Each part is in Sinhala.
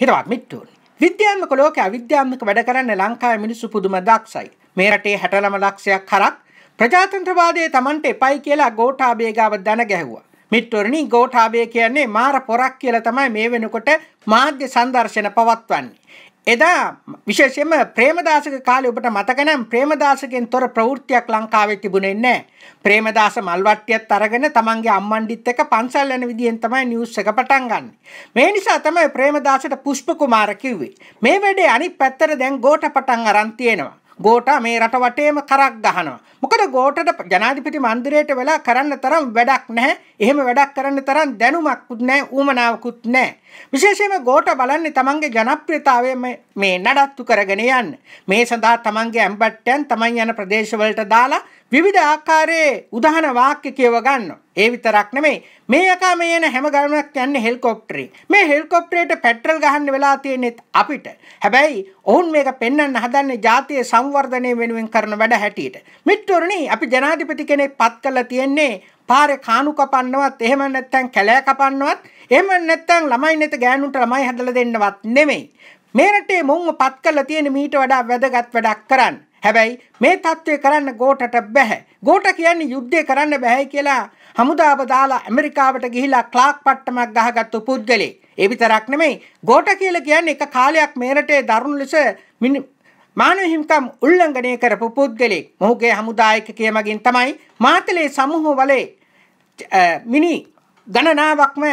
හිරවත් මිට්ටූන්. විද්‍යාත්මක ලෝකයේ අවිද්‍යාත්මක වැඩ කරන්න ලංකාවේ මිනිස්සු පුදුම දක්ෂයි. මේ රටේ 60 ලක්ෂයක් හරක් ප්‍රජාතන්ත්‍රවාදයේ Tamante එපයි කියලා ගෝඨාභය ගාව දන ගැහුවා. මිත්වරණින් ගෝඨාභය කියන්නේ මාර පොරක් කියලා තමයි මේ වෙනකොට මාධ්‍ය සංදර්ශන පවත්වන්නේ. එදා විශේෂයෙන්ම ප්‍රේමදාසක කාලේ ඔබට මතක නම් ප්‍රේමදාසකෙන් තොර ප්‍රවෘත්තියක් ලංකාවේ තිබුණේ නැහැ. ප්‍රේමදාස මල්වට්ටියත් අරගෙන තමන්ගේ අම්මන්ඩිත් එක්ක පන්සල් යන විදියෙන් තමයි නිවුස් එක පටන් ගන්න. මේ නිසා තමයි ප්‍රේමදාසට පුෂ්ප කුමාර කිව්වේ. මේ වැඩේ අනිත් පැත්තට දැන් ගෝඨ පටන් අරන් තියෙනවා. ගෝටා මේ රට වටේම කරක් ගහනවා. මොකද ගෝටට ජනාධිපති මන්දිරයට වෙලා කරන්න තරම් වැඩක් නැහැ. එහෙම වැඩක් කරන්න තරම් දැනුමක්කුත් නැහැ, ඌමනාවකුත් නැහැ. විශේෂයෙන්ම ගෝට බලන්නේ තමන්ගේ ජනප්‍රියතාවය මේ නඩත්තු කරගෙන යන්න. මේ සඳහා තමන්ගේ ඇම්බට්ටයන් තමන් යන ප්‍රදේශවලට දාලා විවිධ ආකාරයේ උදාහන වාක්‍ය කියව ගන්න. ඒ විතරක් නෙමෙයි. මේ යකා මේ එන හැම ගමනක් යන්නේ හෙලිකොප්ටරේ. මේ හෙලිකොප්ටරේට පෙට්‍රල් ගහන්න වෙලා තියෙනෙත් අපිට. හැබැයි ඔවුන් මේක පෙන්වන්න හදන්නේ ජාතිය සංවර්ධනය වෙනුවෙන් කරන වැඩ හැටියට. මිත්‍රෝරණි අපි ජනාධිපති කෙනෙක් පත් කරලා තියෙන්නේ පාරේ කානු කපන්නවත් එහෙම නැත්නම් කැලෑ කපන්නවත් එහෙම නැත්නම් ළමයි නැත ගෑනුන්ට ළමයි හැදලා දෙන්නවත් නෙමෙයි. මේ රටේ මොවුන්ව පත් කරලා තියෙන මීට වඩා වැදගත් වැඩක් කරන්න. හැබැයි මේ தત્ත්වය කරන්න ගෝටට බැහැ. ගෝට කියන්නේ යුද්ධය කරන්න බැහැයි කියලා හමුදාව දාලා ඇමරිකාවට ගිහිලා ක්ලාක් පට්ටමක් ගහගත්තු පුද්ගලෙක්. ඒ විතරක් නෙමෙයි ගෝට කියලා කියන්නේ එක කාලයක් මේ රටේ දරුණු ලෙස මානව හිමිකම් උල්ලංඝනය කරපු පුද්ගලෙක්. මොහුගේ හමුදායක කියමගින් තමයි මාතලේ සමූහ වලේ මිනි ගණනාවක්ම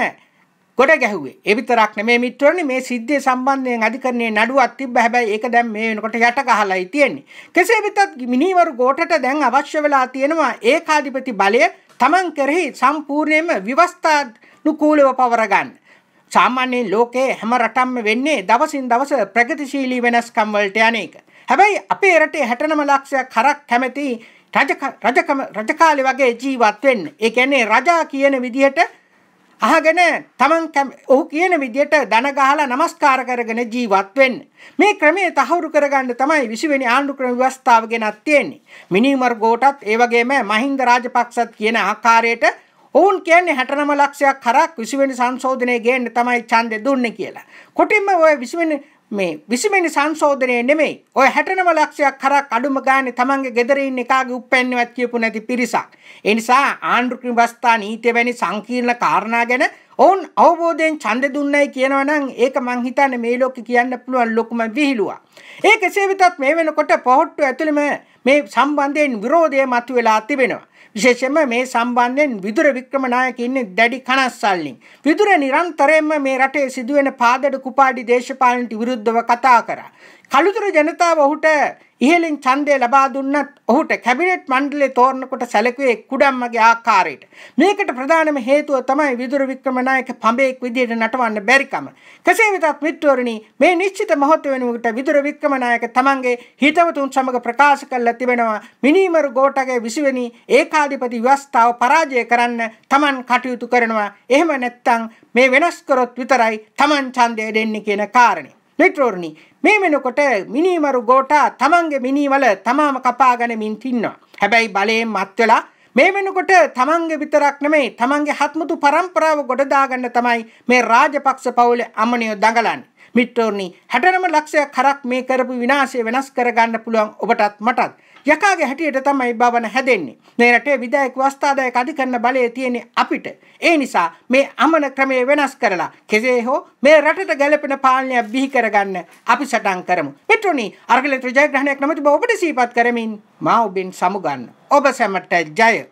ගොඩ ගැහුවේ. ඒ විතරක් නෙමේ මිත්‍රෝනි මේ සිද්ධිය සම්බන්ධයෙන් අධිකරණයේ නඩුවක් තිබ්බ හැබැයි ඒක දැන් මේ වෙනකොට යට ගහලායි තියෙන්නේ. කෙසේ වෙතත් මිනිවරු ගෝඨට දැන් අවශ්‍ය වෙලා තියෙනවා ඒකාධිපති බලය Taman කෙරෙහි සම්පූර්ණයෙන්ම විවස්ථානුකූලව පවර ගන්න. සාමාන්‍යයෙන් ලෝකයේ හැම රටක්ම වෙන්නේ දවසින් දවස ප්‍රගතිශීලී වෙනස්කම් වලට යන එක. හැබැයි අපේ රටේ 69 ලක්ෂයක් හරක් කැමති රජකම රජකාලේ වගේ ජීවත් වෙන්න. ඒ කියන්නේ රජා කියන විදිහට අහගෙන තමන් ඔහු කියන විදියට දන ගහලා নমස්කාර කරගෙන ජීවත් වෙන්න. මේ ක්‍රමය තහවුරු කරගන්න තමයි 20 වෙනි ආණ්ඩු ක්‍රම ව්‍යවස්ථාව ගෙනත් තියෙන්නේ. මිනිමර් ගෝටත් ඒ වගේම මහින්ද රාජපක්ෂත් කියන ආකාරයට ඔවුන් කියන්නේ 69 ලක්ෂයක් හරක් 20 වෙනි සංශෝධනයේ ගේන්න තමයි ඡන්දේ දුන්නේ කියලා. කොටින්ම ওই 20 වෙනි මේ විසිමිනි සංශෝධනය නෙමෙයි ඔය හැටනම ලක්ෂයක් හර අඩුම ගානේ තමන්ගේ ගෙදර ඉන්න එකාගේ උප්පැන්නවත් කියපු නැති පිරිසක්. ඒ නිසා ආණ්ඩුක්‍රම වස්ථා නීතිය වැනි සංකීර්ණ කාරණා ගැන ඔවුන් අවබෝධයෙන් ඡන්ද දුන්නයි කියනවනම් ඒක මං හිතන්නේ මේ ලෝකේ කියන්න පුළුවන් ලොකුම විහිළුවක්. ඒ කෙසේ වෙතත් මේ වෙනකොට පොහොට්ටු ඇතුළෙම මේ සම්බන්ධයෙන් විරෝධය මතුවලා තිබෙනවා. විශේෂයෙන්ම මේ සම්බන්ධයෙන් විදුර වික්‍රමනායක ඉන්නේ දැඩි කනස්සල්ලින්. විදුර නිරන්තරයෙන්ම මේ රටේ සිදුවෙන පාදඩ කුපාඩි දේශපාලනට විරුද්ධව කතා කරා. කළුතර ජනතාව ඔහුට ඉහලින් ඡන්දය ලබා දුන්නත් ඔහුට කැබිනට් මණ්ඩලය තෝරනකොට සැලකුවේ කුඩම්මගේ ආකාරයට. මේකට ප්‍රධානම හේතුව තමයි විදුර වික්‍රමනායක පඹේක් විදියට නටවන්න බැරිකම. කෙසේ වෙතත් මිත්‍රවරණි මේ නිශ්චිත මොහොත වෙනුවට විදුර වික්‍රමනායක තමන්ගේ හිතවතුන් සමග ප්‍රකාශ කළා තිබෙනවා මිනීමරු ගෝඨගේ 20 වෙනි ඒකාධිපති ව්‍යවස්ථාව පරාජය කරන්න තමන් කටයුතු කරනවා. එහෙම නැත්නම් මේ වෙනස් කරොත් විතරයි තමන් ඡන්දය දෙන්නේ කියන කාරණේ. ලිටරෝර්ණි මේ වෙනකොට මිනිමරු ගෝටා තමන්ගේ මිනිවල තමාම කපාගෙන මින්තින්නවා. හැබැයි බලයෙන් මත් වෙලා මේ වෙනකොට තමන්ගේ විතරක් නෙමෙයි තමන්ගේ හත්මුතු පරම්පරාව ගොඩදාගන්න තමයි මේ රාජපක්ෂ පවුලේ අමනියෝ දඟලන්නේ. මිටෝර්නි හැටනම ලක්ෂයක් හරක් මේ කරපු විනාශය වෙනස් කරගන්න පුළුවන් ඔබටත් මටත් යකාගේ හැටියට තමයි භවන හැදෙන්නේ. මේ රටේ විදායක වස්තාදායක අධිකරණ බලය තියෙන්නේ අපිට. ඒ නිසා මේ අමන ක්‍රමය වෙනස් කරලා කෙසේ හෝ මේ රටට ගැළපෙන පාලනය බිහි කරගන්න අපි සටන් කරමු. මෙතුණි අර්ගලේත්‍ර ජයග්‍රහණයක් නමැති බව ඔබට සිහිපත් කරමින් මා ඔබෙන් සමුගන්න. ඔබ සැමට ජය